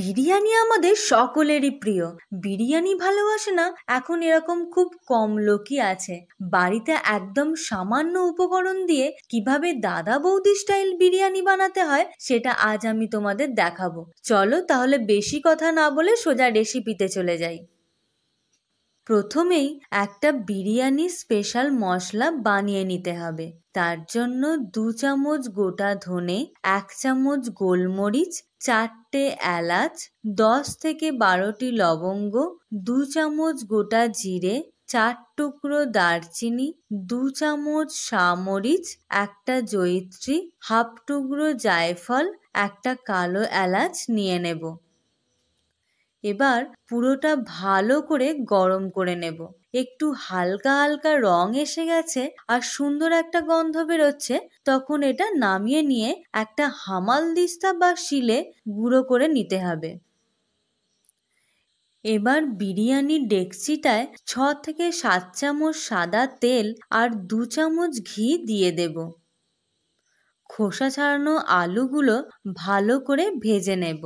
বিরিয়ানি আমাদের সকলেরই প্রিয় বিরিয়ানি ভালোবাসে না এখন এরকম খুব কম লোকই আছে বাড়িতে একদম সামান্য উপকরণ দিয়ে কিভাবে দাদা বৌদি স্টাইল বিরিয়ানি বানাতে হয় সেটা আজ আমি তোমাদের দেখাবো চলো তাহলে বেশি কথা না বলে সোজা রেসিপিতে চলে যাই প্রথমেই একটা বিরিয়ানি স্পেশাল মশলা বানিয়ে নিতে হবে তার জন্য দু চামচ গোটা ধনে এক চামচ গোলমরিচ চারটে এলাচ দশ থেকে বারোটি লবঙ্গ দু চামচ গোটা জিরে চার টুকরো দারচিনি দু চামচ সামরিচ একটা জয়িত্রী হাফ টুকরো জায়ফল একটা কালো এলাচ নিয়ে নেব এবার পুরোটা ভালো করে গরম করে নেব একটু হালকা হালকা রং এসে গেছে আর সুন্দর একটা গন্ধ বেরোচ্ছে তখন এটা নামিয়ে নিয়ে একটা হামাল দিস্তা বা শিলে গুঁড়ো করে নিতে হবে এবার বিরিয়ানির ডেকচিটায় ছ থেকে সাত চামচ সাদা তেল আর দু চামচ ঘি দিয়ে দেব খোসা ছাড়ানো আলুগুলো ভালো করে ভেজে নেব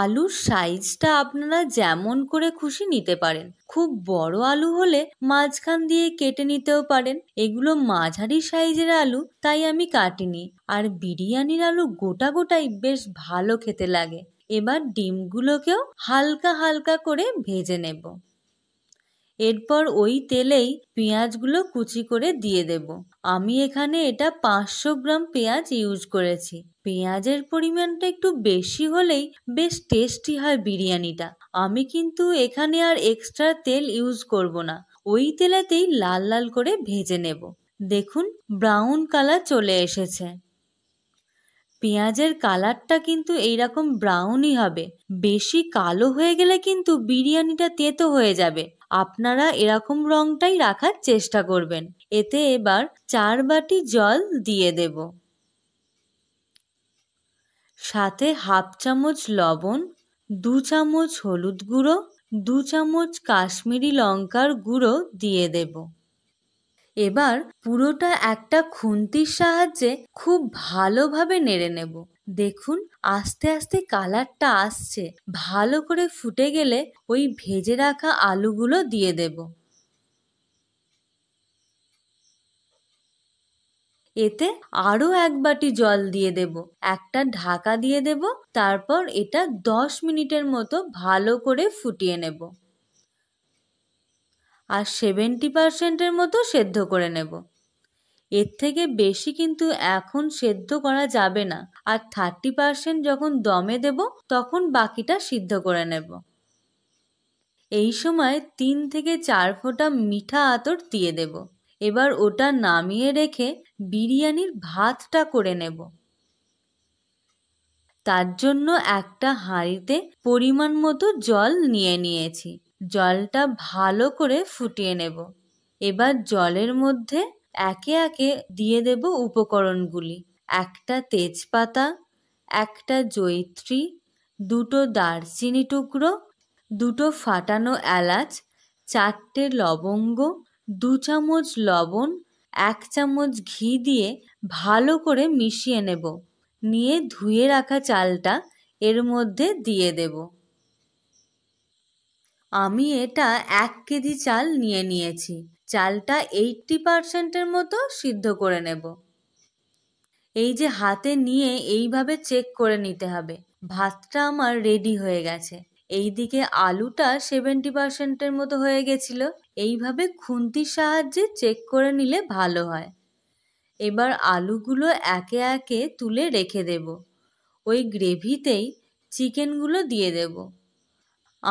আলুর সাইজটা আপনারা যেমন করে খুশি নিতে পারেন খুব বড় আলু হলে মাঝখান দিয়ে কেটে নিতেও পারেন এগুলো মাঝারি সাইজের আলু তাই আমি কাটিনি আর বিরিয়ানির আলু গোটা গোটাই বেশ ভালো খেতে লাগে এবার ডিমগুলোকেও হালকা হালকা করে ভেজে নেব এরপর ওই তেলেই পেঁয়াজগুলো কুচি করে দিয়ে দেব আমি এখানে এটা পাঁচশো গ্রাম পেঁয়াজ ইউজ করেছি পেঁয়াজের পরিমাণটা একটু বেশি হলেই বেশ টেস্টি হয় বিরিয়ানিটা আমি কিন্তু এখানে আর এক্সট্রা তেল ইউজ করব না ওই তেলেতেই লাল লাল করে ভেজে নেব দেখুন ব্রাউন কালার চলে এসেছে পেঁয়াজের কালারটা কিন্তু এইরকম ব্রাউনই হবে বেশি কালো হয়ে গেলে কিন্তু বিরিয়ানিটা তেতো হয়ে যাবে আপনারা এরকম রংটাই রাখার চেষ্টা করবেন এতে এবার চার বাটি জল দিয়ে দেব সাথে হাফ চামচ লবণ দু চামচ হলুদ গুঁড়ো দু চামচ কাশ্মীরি লঙ্কার গুঁড়ো দিয়ে দেবো এবার পুরোটা একটা খুন্তির সাহায্যে খুব ভালোভাবে নেড়ে নেব দেখুন আস্তে আস্তে কালারটা আসছে ভালো করে ফুটে গেলে ওই ভেজে রাখা আলুগুলো দিয়ে দেব এতে আরও এক বাটি জল দিয়ে দেব একটা ঢাকা দিয়ে দেব তারপর এটা দশ মিনিটের মতো ভালো করে ফুটিয়ে নেব আর সেভেন্টি পারসেন্টের মতো সেদ্ধ করে নেব এর থেকে বেশি কিন্তু এখন সেদ্ধ করা যাবে না আর থার্টি পারসেন্ট যখন দমে দেব তখন বাকিটা সিদ্ধ করে নেব এই সময় তিন থেকে চার ফোঁটা মিঠা আতর দিয়ে দেব এবার ওটা নামিয়ে রেখে বিরিয়ানির ভাতটা করে নেব তার জন্য একটা হাঁড়িতে পরিমাণ মতো জল নিয়ে নিয়েছি জলটা ভালো করে ফুটিয়ে নেব এবার জলের মধ্যে একে একে দিয়ে দেব উপকরণগুলি একটা তেজপাতা একটা জৈত্রী দুটো দারচিনি টুকরো দুটো ফাটানো এলাচ চারটে লবঙ্গ দু চামচ লবণ এক চামচ ঘি দিয়ে ভালো করে মিশিয়ে নেব নিয়ে ধুয়ে রাখা চালটা এর মধ্যে দিয়ে দেবো আমি এটা এক কেজি চাল নিয়ে নিয়েছি চালটা এইটটি পারসেন্টের মতো সিদ্ধ করে নেব এই যে হাতে নিয়ে এইভাবে চেক করে নিতে হবে ভাতটা আমার রেডি হয়ে গেছে এইদিকে আলুটা সেভেন্টি পারসেন্টের মতো হয়ে গেছিল এইভাবে খুন্তির সাহায্যে চেক করে নিলে ভালো হয় এবার আলুগুলো একে একে তুলে রেখে দেব ওই গ্রেভিতেই চিকেনগুলো দিয়ে দেবো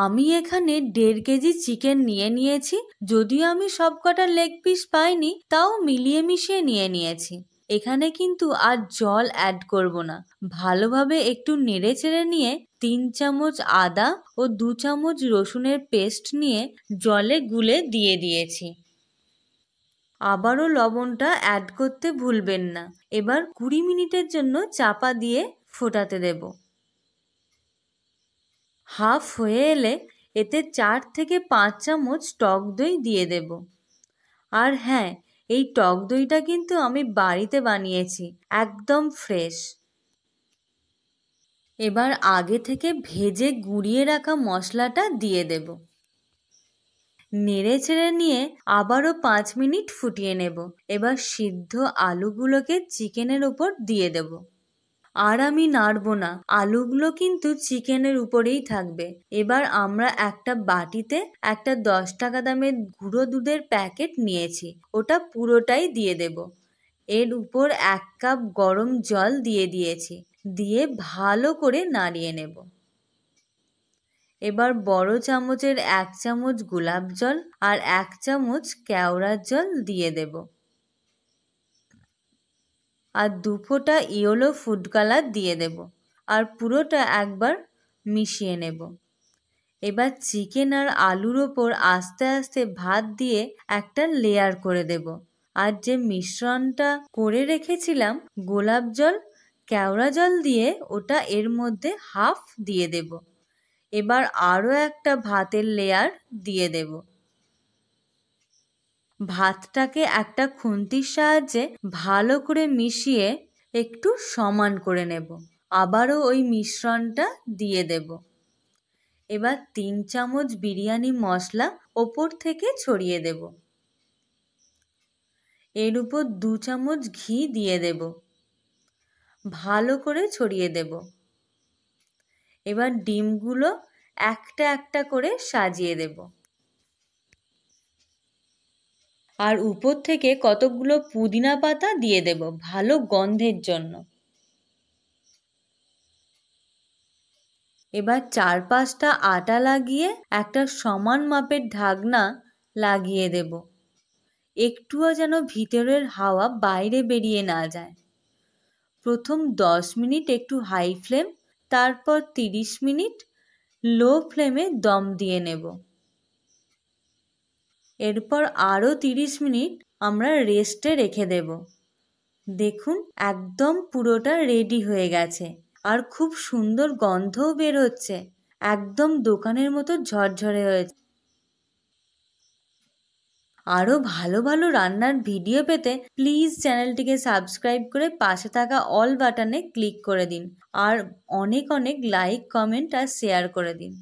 আমি এখানে দেড় কেজি চিকেন নিয়ে নিয়েছি যদিও আমি সবকটা লেগ পিস পাইনি তাও মিলিয়ে মিশিয়ে নিয়ে নিয়েছি এখানে কিন্তু আর জল অ্যাড করব না ভালোভাবে একটু নেড়ে চেড়ে নিয়ে তিন চামচ আদা ও দু চামচ রসুনের পেস্ট নিয়ে জলে গুলে দিয়ে দিয়েছি আবারও লবণটা অ্যাড করতে ভুলবেন না এবার কুড়ি মিনিটের জন্য চাপা দিয়ে ফোটাতে দেবো হাফ হয়ে এলে এতে চার থেকে পাঁচ চামচ টক দই দিয়ে দেব আর হ্যাঁ এই টক দইটা কিন্তু আমি বাড়িতে বানিয়েছি একদম ফ্রেশ এবার আগে থেকে ভেজে গুঁড়িয়ে রাখা মশলাটা দিয়ে দেব নেড়ে ছেড়ে নিয়ে আবারও পাঁচ মিনিট ফুটিয়ে নেব এবার সিদ্ধ আলুগুলোকে চিকেনের ওপর দিয়ে দেবো আর আমি নাড়ব না আলুগুলো কিন্তু চিকেনের উপরেই থাকবে এবার আমরা একটা বাটিতে একটা দশ টাকা দামের গুঁড়ো দুধের প্যাকেট নিয়েছি ওটা পুরোটাই দিয়ে দেব এর উপর এক কাপ গরম জল দিয়ে দিয়েছি দিয়ে ভালো করে নাড়িয়ে নেব এবার বড় চামচের এক চামচ গোলাপ জল আর এক চামচ কেওড়ার জল দিয়ে দেবো আর দু ফোঁটা ইয়েলো ফুড কালার দিয়ে দেব আর পুরোটা একবার মিশিয়ে নেব এবার চিকেন আর আলুর ওপর আস্তে আস্তে ভাত দিয়ে একটা লেয়ার করে দেব আর যে মিশ্রণটা করে রেখেছিলাম গোলাপ জল কেওড়া জল দিয়ে ওটা এর মধ্যে হাফ দিয়ে দেব এবার আরও একটা ভাতের লেয়ার দিয়ে দেবো ভাতটাকে একটা খুন্তির সাহায্যে ভালো করে মিশিয়ে একটু সমান করে নেব আবারও ওই মিশ্রণটা দিয়ে দেব এবার তিন চামচ বিরিয়ানি মশলা ওপর থেকে ছড়িয়ে দেব এর উপর দু চামচ ঘি দিয়ে দেব ভালো করে ছড়িয়ে দেব এবার ডিমগুলো একটা একটা করে সাজিয়ে দেবো আর উপর থেকে কতকগুলো পুদিনা পাতা দিয়ে দেব ভালো গন্ধের জন্য এবার চার পাঁচটা আটা লাগিয়ে একটা সমান মাপের ঢাকনা লাগিয়ে দেব একটুও যেন ভিতরের হাওয়া বাইরে বেরিয়ে না যায় প্রথম দশ মিনিট একটু হাই ফ্লেম তারপর তিরিশ মিনিট লো ফ্লেমে দম দিয়ে নেব এরপর আরও তিরিশ মিনিট আমরা রেস্টে রেখে দেব দেখুন একদম পুরোটা রেডি হয়ে গেছে আর খুব সুন্দর গন্ধও বের হচ্ছে একদম দোকানের মতো ঝরঝরে হয়েছে আরও ভালো ভালো রান্নার ভিডিও পেতে প্লিজ চ্যানেলটিকে সাবস্ক্রাইব করে পাশে থাকা অল বাটনে ক্লিক করে দিন আর অনেক অনেক লাইক কমেন্ট আর শেয়ার করে দিন